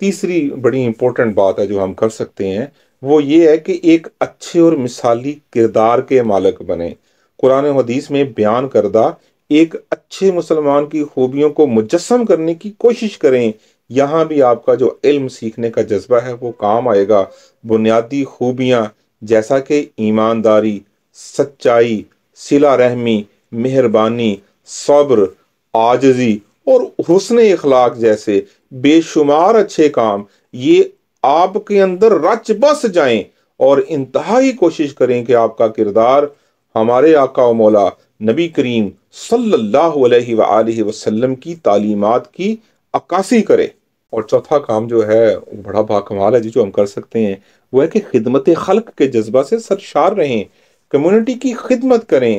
तीसरी बड़ी इंपॉर्टेंट बात है जो हम कर सकते हैं वो ये है कि एक अच्छे और मिसाली किरदार के मालिक बने कुरान हदीस में बयान करदा एक अच्छे मुसलमान की खूबियों को मुजस्म करने की कोशिश करें यहाँ भी आपका जो इल्म सीखने का जज्बा है वो काम आएगा बुनियादी खूबियाँ जैसा कि ईमानदारी सच्चाई सिला रहमी मेहरबानी सब्र आजजी और हसन अखलाक जैसे बेशुमार अच्छे काम ये आपके अंदर रच बस जाए और इंतहा कोशिश करें कि आपका किरदार हमारे आका व मौला नबी करीम सल्लल्लाहु अलैहि वसल्लम की तालीमात की अक्कासी करे और चौथा काम जो है बड़ा बाकमाल है जी जो हम कर सकते हैं वह है कि खिदमत खल्क के जज्बा से सरशार रहें कम्युनिटी की खिदमत करें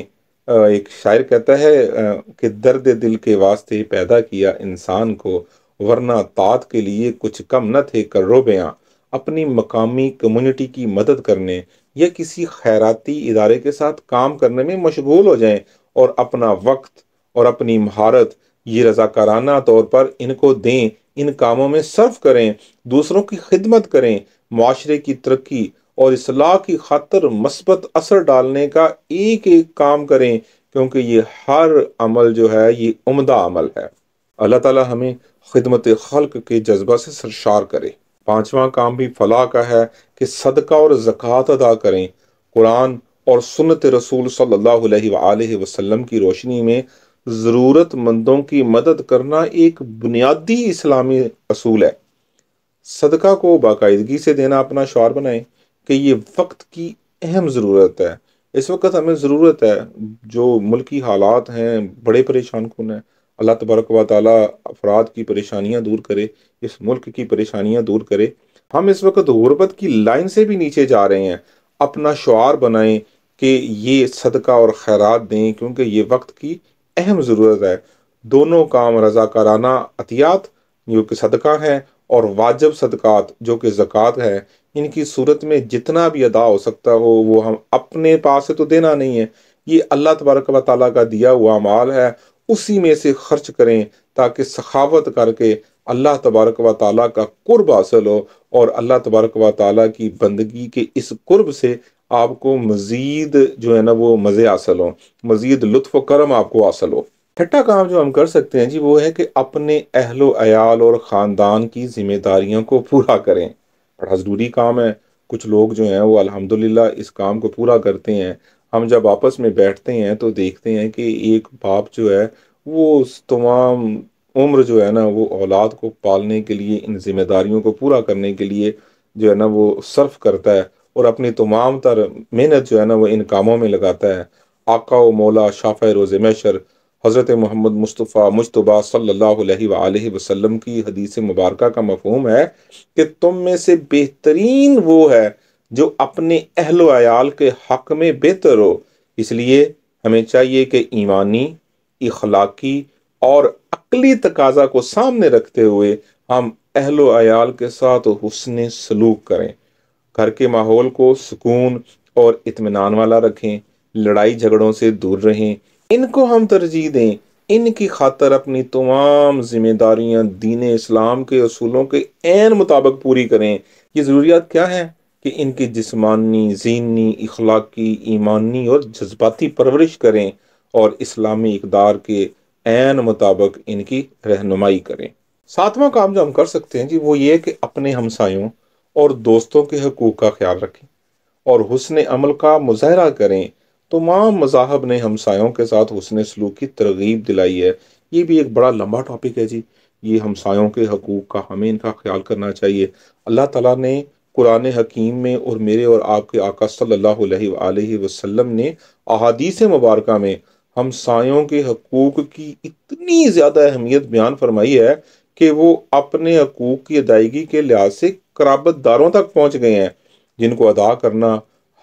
एक शायर कहता है कि दर्द दिल के वास्ते पैदा किया इंसान को वरना तात के लिए कुछ कम न थे बयाँ अपनी मकामी कम्युनिटी की मदद करने या किसी खैराती इदारे के साथ काम करने में मशगूल हो जाएं और अपना वक्त और अपनी महारत ये रजाकाराना तौर पर इनको दें इन कामों में सर्व करें दूसरों की खिदमत करें माशरे की तरक्की और असलाह की खातर मस्बत असर डालने का एक एक काम करें क्योंकि ये हर अमल जो है ये उम्दा अमल है अल्लाह ताला हमें खिदमत खल्क के जज्बा से सरशार करे पाँचवा काम भी फलाह का है कि सदका और ज़क़़त अदा करें कुरान और सुनत रसूल सल्लल्लाहु अलैहि वसल्लम की रोशनी में ज़रूरतमंदों की मदद करना एक बुनियादी इस्लामी असूल है सदका को बाकायदगी से देना अपना शौर बनाएं कि ये वक्त की अहम ज़रूरत है इस वक्त हमें ज़रूरत है जो मुल्की हालात हैं बड़े परेशान कन हैं अल्लाह तबरक व अफराद की परेशानियाँ दूर करे इस मुल्क की परेशानियाँ दूर करे हम इस वक्त गुरबत की लाइन से भी नीचे जा रहे हैं अपना शुार बनाएं कि ये सदका और खैरात दें क्योंकि ये वक्त की अहम ज़रूरत है दोनों काम रजाकाराना अतियात जो कि सदका है और वाजब सदक़ात जो कि ज़क़़त है इनकी सूरत में जितना भी अदा हो सकता हो वो हम अपने पास से तो देना नहीं है ये अल्लाह तबारक व ताली का दिया हुआ माल है उसी में से खर्च करें ताकि सखावत करके अल्लाह तबारक व ताली का कुर्ब हासिल हो और अल्लाह तबारक व ताली की बंदगी के इस कुर्ब से आपको मज़ीद जो है ना वो मज़े हासिल हों मज़ीद लुत्फ करम आपको हासिल हो छठा काम जो हम कर सकते हैं जी वो है कि अपने अहलो अयाल और ख़ानदान की जिम्मेदारियों को पूरा करें बड़ा ज़रूरी काम है कुछ लोग जो हैं वो अल्हम्दुलिल्लाह इस काम को पूरा करते हैं हम जब आपस में बैठते हैं तो देखते हैं कि एक बाप जो है वो उस तमाम उम्र जो है ना वो औलाद को पालने के लिए इन जिम्मेदारियों को पूरा करने के लिए जो है ना वो सर्फ करता है और अपनी तमाम तर मेहनत जो है ना वो इन कामों में लगाता है आका व मौला शाफ़ रोज़ मैशर हज़रत मोहम्मद मुस्तफ़ा मुशतबा सल्ला वसम की हदीस मुबारक का मफहम है कि तुम में से बेहतरीन वो है जो अपने अहल आयाल के हक़ में बेहतर हो इसलिए हमें चाहिए कि ईमानी इखलाकी और अकली तकाजा को सामने रखते हुए हम अहलो आयाल के साथ हुसन सलूक करें घर के माहौल को सुकून और इतमान वाला रखें लड़ाई झगड़ों से दूर रहें इनको हम तरजीह दें इनकी खातर अपनी तमाम जिम्मेदारियाँ दीन इस्लाम के असूलों के एन मुताबिक पूरी करें ये ज़रूरियात क्या हैं कि इनकी जिस्मानी जीनी इखलाकी ईमानी और जज्बाती परवरिश करें और इस्लामी इकदार के ऐन मुताबिक इनकी रहनुमाई करें सातवां काम जो हम कर सकते हैं जी वो ये कि अपने हमसायों और दोस्तों के हकूक़ का ख्याल रखें और हुसन अमल का मुजाहरा करें तमाम मजाहब ने हमसायों के साथ हुसन सलूक की तरगीब दिलाई है ये भी एक बड़ा लंबा टॉपिक है जी ये हमसायों के हकूक़ का हमें इनका ख्याल करना चाहिए अल्लाह ताला ने कुरान हकीम में और मेरे और आपके आका सल्लल्लाहु अलैहि वसल्लम ने अहादीस मुबारक में हमसायों के हकूक़ की इतनी ज़्यादा अहमियत बयान फरमाई है कि वो अपने हकूक़ की अदायगी के लिहाज से कराबतदारों तक पहुँच गए हैं जिनको अदा करना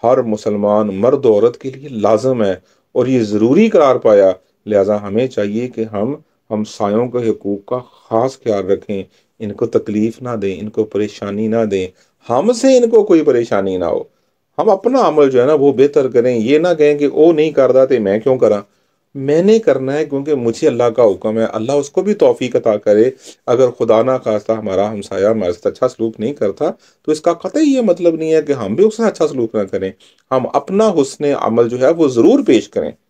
हर मुसलमान मर्द औरत के लिए लाजम है और ये ज़रूरी करार पाया लिहाजा हमें चाहिए कि हम हमसायों के हकूक़ का ख़ास ख्याल रखें इनको तकलीफ़ ना दें इनको परेशानी ना दें हमसे इनको कोई परेशानी ना हो हम अपना अमल जो है ना वो बेहतर करें ये ना कहें कि वो नहीं कर रहा तो मैं क्यों करा मैंने करना है क्योंकि मुझे अल्लाह का हुक्म है अल्लाह उसको भी तोफ़ी अता करे अगर खुदा ना खास्ता हमारा हमसाया हमारे साथ अच्छा सलूक नहीं करता तो इसका कतई ये मतलब नहीं है कि हम भी उससे अच्छा सलूक ना करें हम अपना हुसन अमल जो है वो ज़रूर पेश करें